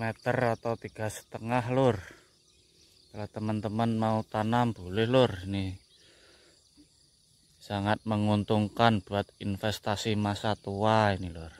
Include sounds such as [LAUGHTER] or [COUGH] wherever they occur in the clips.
meter atau tiga setengah lur kalau teman-teman mau tanam boleh lur Ini sangat menguntungkan buat investasi masa tua ini lur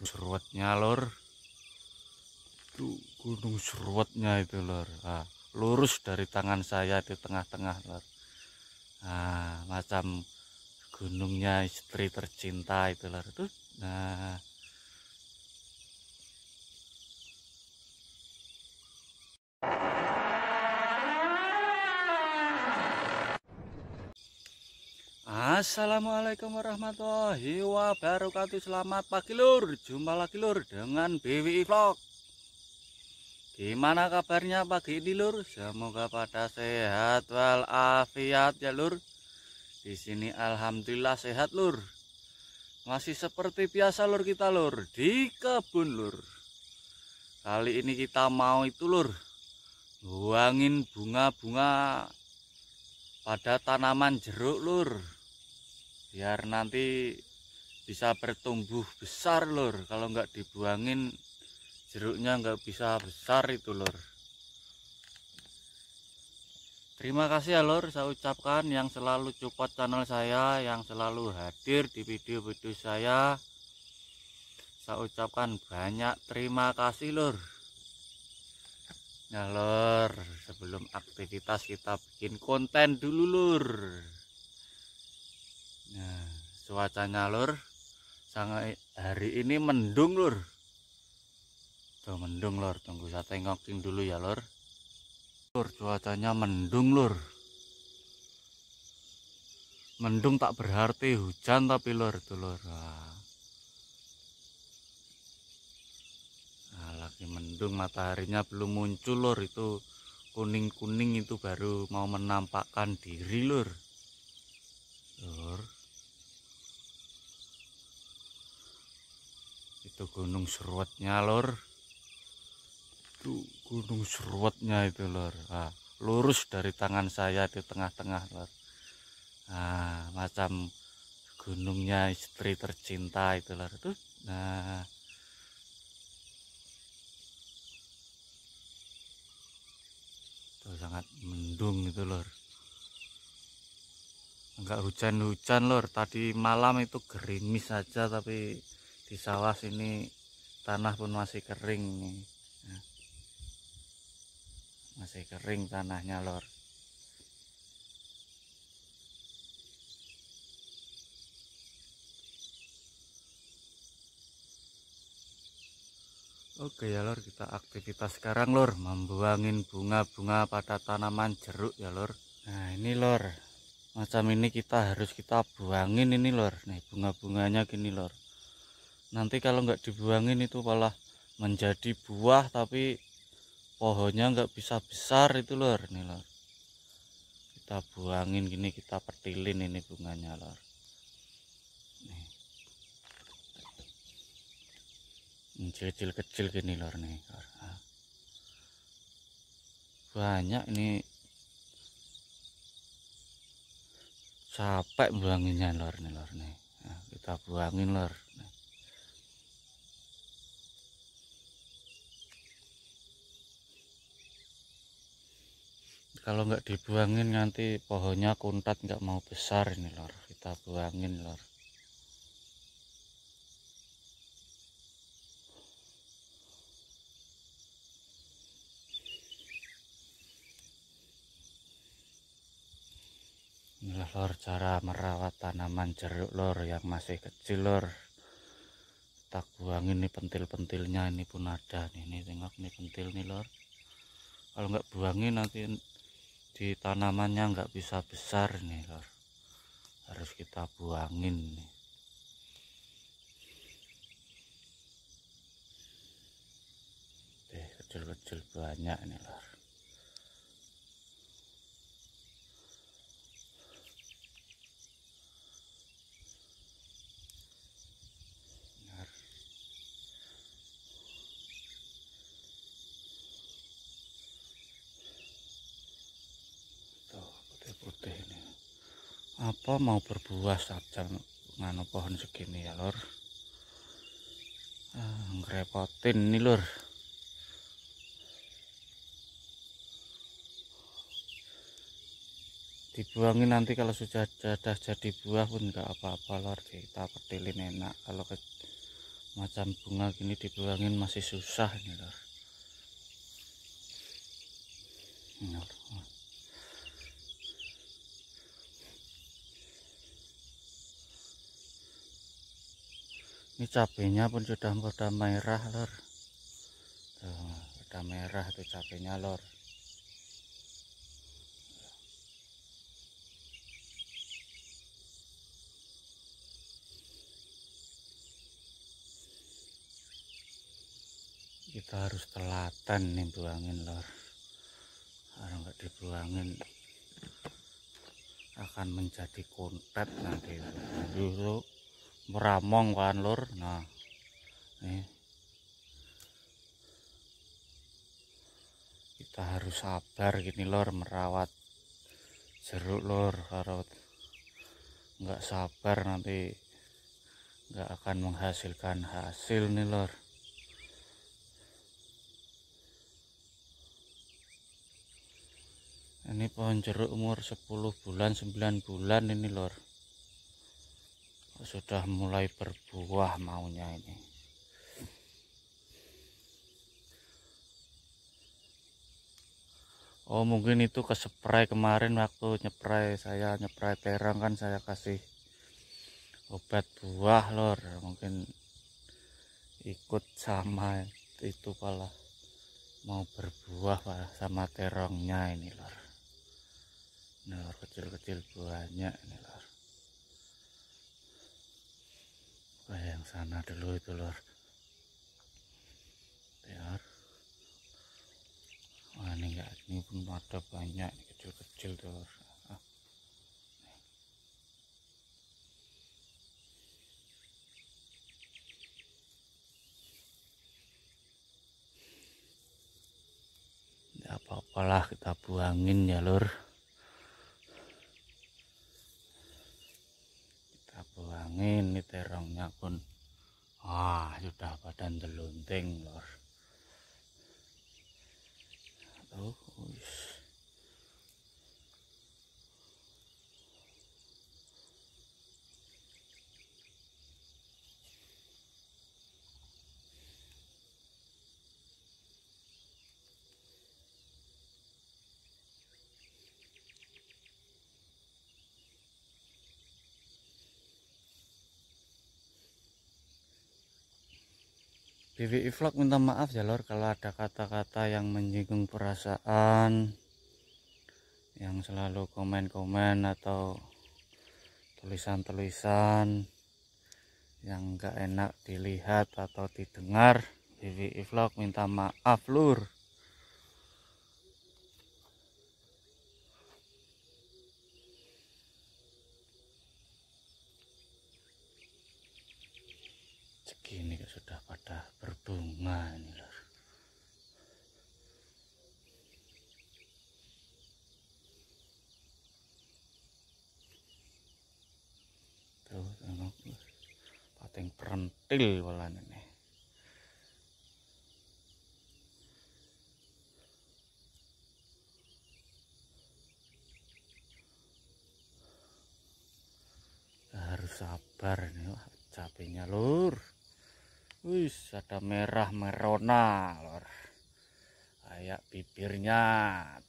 seruatnya lur itu gunung seruatnya itu lor nah, lurus dari tangan saya di tengah-tengah lor nah, macam gunungnya istri tercinta itu lor itu nah Assalamualaikum warahmatullahi wabarakatuh Selamat pagi lur Jumpa lagi lur dengan BWI Vlog Gimana kabarnya pagi ini lur? Semoga pada sehat walafiat ya lur. Di sini alhamdulillah sehat lur. Masih seperti biasa lur kita lur di kebun lur. Kali ini kita mau itu lur. Buangin bunga-bunga pada tanaman jeruk lur. Biar nanti bisa bertumbuh besar lur kalau nggak dibuangin jeruknya nggak bisa besar itu lor terima kasih ya lor saya ucapkan yang selalu cepat channel saya yang selalu hadir di video-video saya saya ucapkan banyak terima kasih lor nah ya, lor sebelum aktivitas kita bikin konten dulu lor nah ya, cuacanya lor sangat hari ini mendung lor Udah mendung lor, tunggu saya tengokin dulu ya lor. Lor, cuacanya mendung lor. Mendung tak berarti hujan tapi lor itu lor. Nah, ah, lagi mendung mataharinya belum muncul lor itu kuning-kuning itu baru mau menampakkan diri lor. Lor. Itu gunung seruatnya lor itu gunung seruatnya itu lor nah, lurus dari tangan saya di tengah-tengah lor nah macam gunungnya istri tercinta itu lor itu nah itu sangat mendung itu lor enggak hujan-hujan lor tadi malam itu gerimis saja tapi di sawah sini tanah pun masih kering nih masih kering tanahnya lor Oke ya lor kita aktivitas sekarang lor membuangin bunga-bunga pada tanaman jeruk ya lor Nah ini lor macam ini kita harus kita buangin ini lor nih bunga-bunganya gini lor Nanti kalau nggak dibuangin itu malah menjadi buah tapi pohonnya nggak bisa besar itu lor ini lor kita buangin gini kita petilin ini bunganya lor hmm, kecil kecil gini lor nih lor. Ah. banyak ini capek buanginnya lor nih lor nih ah, kita buangin lor kalau nggak dibuangin nanti pohonnya kuntat nggak mau besar ini lor kita buangin lor inilah lor cara merawat tanaman jeruk lor yang masih kecil lor tak buangin nih pentil-pentilnya ini pun ada nih, nih tengok nih pentil nih lor kalau nggak buangin nanti di tanamannya nggak bisa besar nih lor harus kita buangin nih eh, kecil-kecil banyak nih lor apa mau berbuah sajam nganu pohon segini ya lor ah, ngerepotin nih lor dibuangin nanti kalau sudah jadah jadi buah pun enggak apa-apa lor kita petilin enak kalau ke, macam bunga gini dibuangin masih susah nih lor, lor. ini cabenya pun sudah pada merah lor sudah merah tuh cabenya lor kita harus telaten nih buangin lor kalau nggak dibuangin akan menjadi kontak nanti dulu meramong kan lur nah ini kita harus sabar gini lor merawat jeruk lor kalau nggak sabar nanti nggak akan menghasilkan hasil nih lor ini pohon jeruk umur 10 bulan 9 bulan ini lor sudah mulai berbuah maunya ini Oh mungkin itu ke spray kemarin waktu nyepray saya nyepray terang kan saya kasih obat buah lor mungkin ikut sama itu pala mau berbuah pala sama terongnya ini lor lor nah, kecil-kecil buahnya ini lor yang sana dulu itu lor biar wah ini enggak ini pun ada banyak kecil-kecil tuh lor ah. apa-apalah kita buangin ya lor kita buangin ini terongnya pun Wah, sudah badan telunting, Lur. Tuh, oh, wis. Oh, Vivi Vlog minta maaf ya lor kalau ada kata-kata yang menyinggung perasaan yang selalu komen-komen atau tulisan-tulisan yang gak enak dilihat atau didengar Vivi Vlog minta maaf lur gini sudah pada berbunga ini lor tuh tengok pating perentil walan ini harus sabar nih capeknya lur Wih, ada merah merona lor. Kayak bibirnya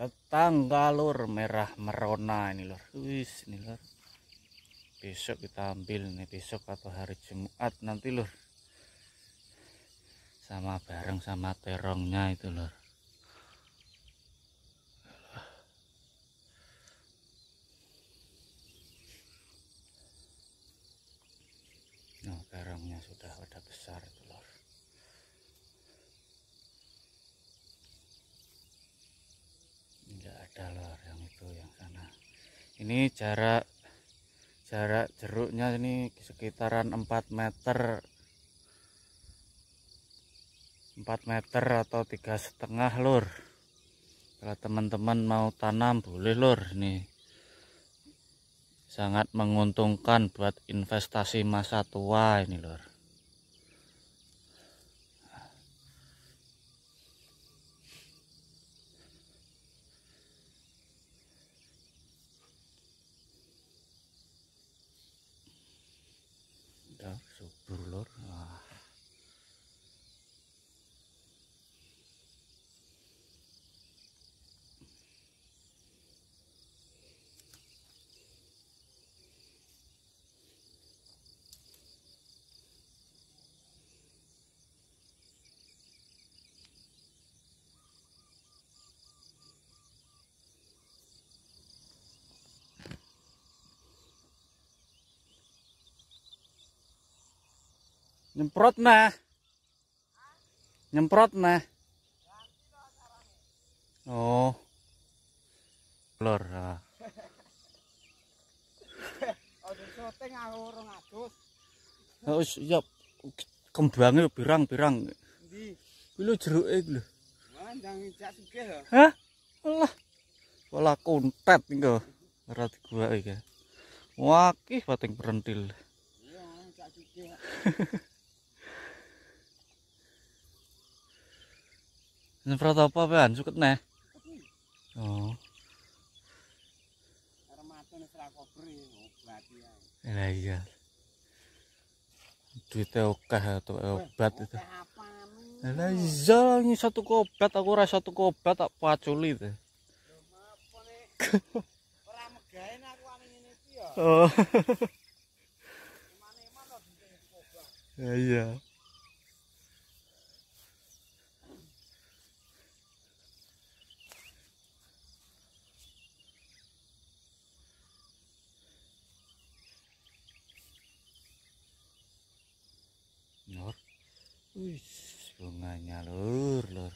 tetangga lor merah merona ini lor. Wih, ini lor. Besok kita ambil nih besok atau hari Jumat nanti lor. Sama bareng sama terongnya itu lor. garamnya sudah pada besar telur enggak ada lor yang itu yang sana ini jarak jarak jeruknya ini sekitaran 4 meter 4 meter atau tiga setengah lur kalau teman-teman mau tanam boleh lur nih sangat menguntungkan buat investasi masa tua ini lor nyemprot nah nyemprot nah oh lor kembangnya pirang pirang lu jeruk eh lu Allah pola kontet nih kok rat gua ya wakih pateng perentil Yeah, [LAUGHS] Semprot apa pean suket neh? Oh. Are matone sira kober obat ya. Lah iya. Duite okeh atau eh, obat itu. Lah iya ini satu kobat aku ora satu kobat tak paculi teh. Ora megahe nek aku ngene iki ya. Oh. [LAUGHS] Iya. Wih, bunganya lur lur.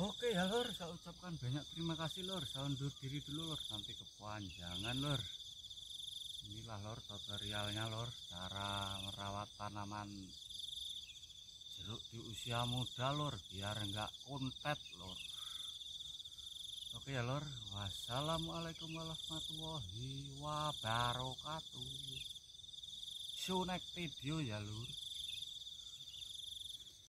Oke ya lor, saya ucapkan banyak terima kasih lor. Saya undur diri dulu lor, nanti kepanjangan lor. Inilah lor tutorialnya lor, cara merawat tanaman jeruk di usia muda lor, biar enggak kontet lor. Oke ya lor, wassalamualaikum warahmatullahi wabarakatuh. Sunek video ya lor.